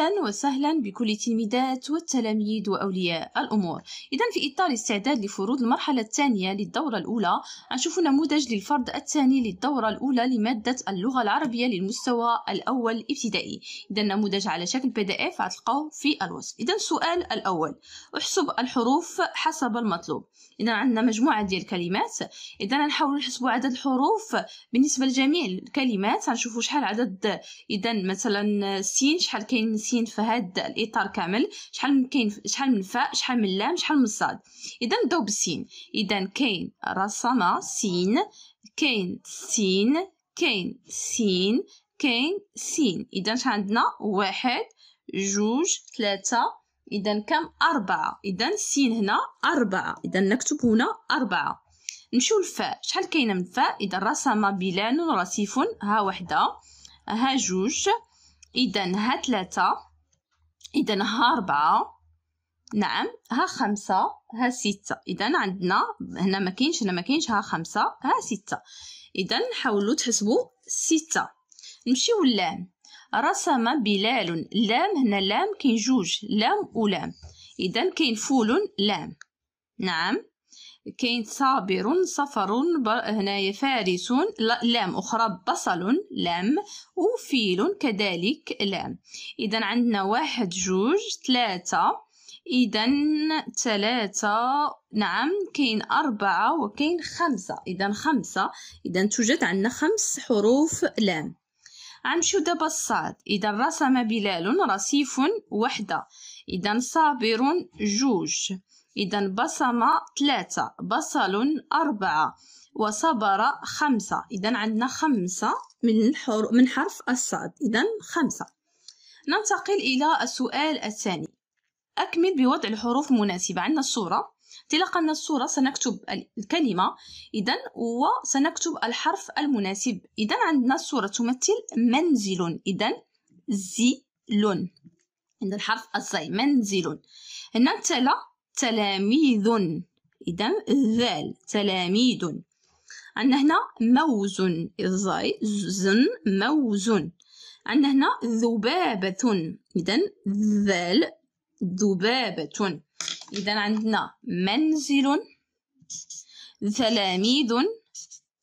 أهلا وسهلا بكل التلميذات والتلاميذ وأولياء الأمور إذا في إطار الاستعداد لفروض المرحلة الثانية للدورة الأولى نشوف نموذج للفرض الثاني للدورة الأولى لمادة اللغة العربية للمستوى الأول ابتدائي إذا النموذج على شكل بي دي إف في الوصف إذا السؤال الأول احسب الحروف حسب المطلوب إذا عندنا مجموعة ديال الكلمات إذا نحاول نحسب عدد الحروف بالنسبة لجميع الكلمات نشوفوا شحال عدد إذا مثلا سين شحال كاين جالسين في هذا الاطار كامل شحال من كاين شحال من فاء شحال من لام شحال من صاد اذا نبداو بالسين اذا كاين رسم سين كاين سين كاين سين كاين سين اذا عندنا واحد جوج ثلاثه إذا كم أربعة إذا سين هنا أربعة إذا نكتب هنا أربعة نمشيو للفاء شحال كاينة من فاء إذا رسم بلان رصيف ها وحدة ها جوج إذا ها ثلاثة إذا ها أربعة نعم ها خمسة ها ستة إذا عندنا هنا ما كاينش هنا ما كاينش ها خمسة ها ستة إذا حاولوا تحسبوا ستة نمشيو للام رسم بلال لام هنا لام كاين جوج لام ولام إذا كاين فول لام نعم كاين صابر صفر هنايا فارس لام أخرى بصل لام وفيل كذلك لام إذا عندنا واحد جوج ثلاثة إذا ثلاثة نعم كاين أربعة وكاين خمسة إذا خمسة إذا توجد عندنا خمس حروف لام غنمشيو دابا الصاد إذا رسم بلال رصيف وحدة إذا صابر جوج إذا بصم ثلاثة بصل أربعة وصبر خمسة إذا عندنا خمسة من, من حرف الصاد إذا خمسة ننتقل إلى السؤال الثاني أكمل بوضع الحروف المناسبة عندنا الصورة انطلاقا الصورة سنكتب الكلمة إذا وسنكتب الحرف المناسب إذا عندنا الصورة تمثل منزل إذا زي لون عند الحرف الزي منزل هنا تلا تلاميذ إذا ذال تلاميذ عندنا هنا موز الزاي زن موز عندنا هنا ذبابة إذا ذال ذبابة إذا عندنا منزل تلاميذ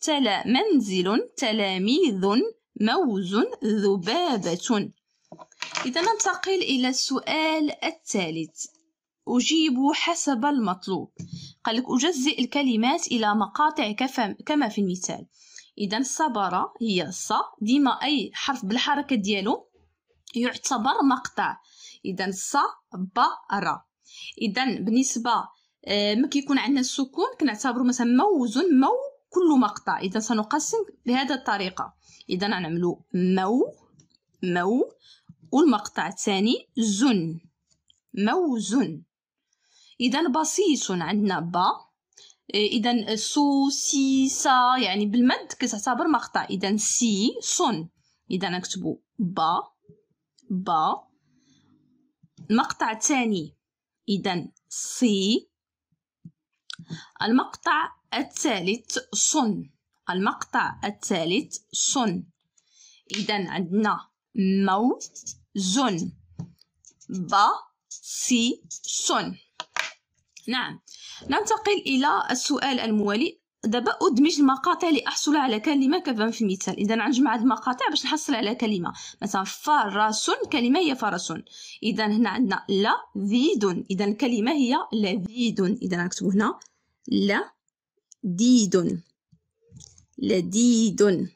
تلا منزل تلاميذ موز ذبابة إذا ننتقل إلى السؤال الثالث أجيب حسب المطلوب قال لك أجزئ الكلمات إلى مقاطع كما في المثال إذا صبر هي ص ديما أي حرف بالحركة ديالو يعتبر مقطع إذا ص ب ر إذا بالنسبة آه، ما كيكون عندنا السكون كنعتبرو مثلا موز مو كل مقطع إذا سنقسم بهذا الطريقة إذا نعملو مو مو والمقطع الثاني زن موزن إذا بسيط عندنا با إذا سو سي سا يعني بالمد كتعتبر مقطع إذا سي سون إذا نكتبو با با المقطع الثاني إذا سي المقطع الثالث سون المقطع الثالث سون إذا عندنا مو زون با سي سون نعم ننتقل إلى السؤال الموالي دابا ادمج المقاطع لاحصل على كلمه كما في المثال اذا نجمع هاد المقاطع باش نحصل على كلمه مثلا فرس كلمه هي فرس اذا هنا عندنا لذيذ اذا الكلمه هي لذيذ اذا نكتب هنا لذيذ لذيذ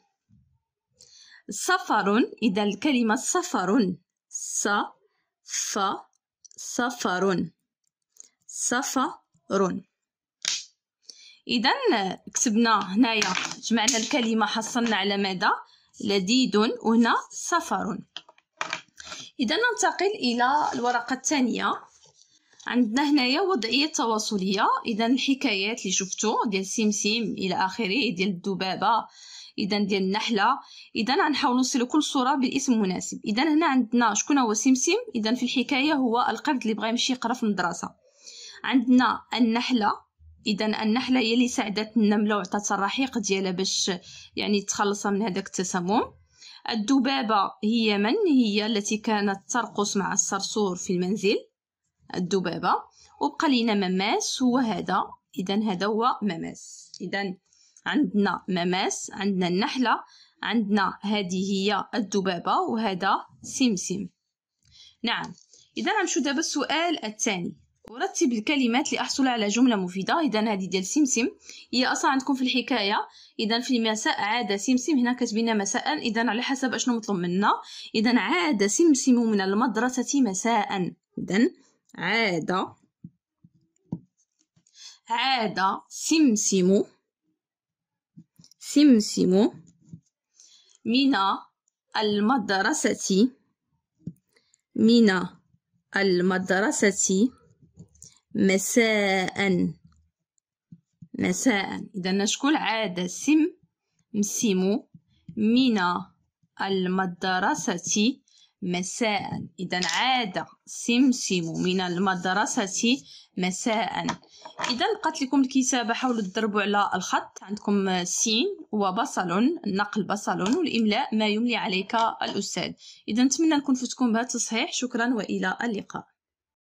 سفر اذا الكلمه سفر س ف سفر سفر إذا كتبنا هنايا جمعنا الكلمة حصلنا على ماذا لذيذ وهنا سفر إذا ننتقل إلى الورقة الثانية عندنا هنايا وضعية تواصلية إذا الحكايات اللي شفتو ديال سمسم إلى آخره ديال الذبابة إذا ديال النحلة إذا غنحاولو نوصلو كل صورة بالاسم المناسب إذا هنا عندنا شكون هو سمسم إذا في الحكاية هو القرد اللي بغا يمشي يقرا في المدرسة عندنا النحله اذا النحله هي اللي ساعدت النمله وعطات الرحيق ديالها باش يعني تخلص من هذاك التسمم الذبابه هي من هي التي كانت ترقص مع الصرصور في المنزل الذبابه وبقى لينا مماس هو هذا اذا هذا هو مماس اذا عندنا مماس عندنا النحله عندنا هذه هي الذبابه وهذا سمسم نعم اذا غنمشيو دابا السؤال الثاني ورتب الكلمات لأحصل على جملة مفيدة إذا هذه ديال سمسم هي أصلا عندكم في الحكاية إذا في مساء عاد سمسم هنا كتبين مساء إذا على حسب أشنو مطلوب منا إذا عاد سمسم من المدرسة مساء إذا عاد عاد سمسم سمسم من المدرسة من المدرسة مساء مساء إذا شكون عاد سم مسيمو من المدرسة مساء إذا عاد سمسم من المدرسة مساء إذا قلت لكم الكتابة حول الضرب على الخط عندكم سين وبصل نقل بصل والإملاء ما يملي عليك الأستاذ إذا نتمنى نكون فتكم بهذا التصحيح شكرا وإلى اللقاء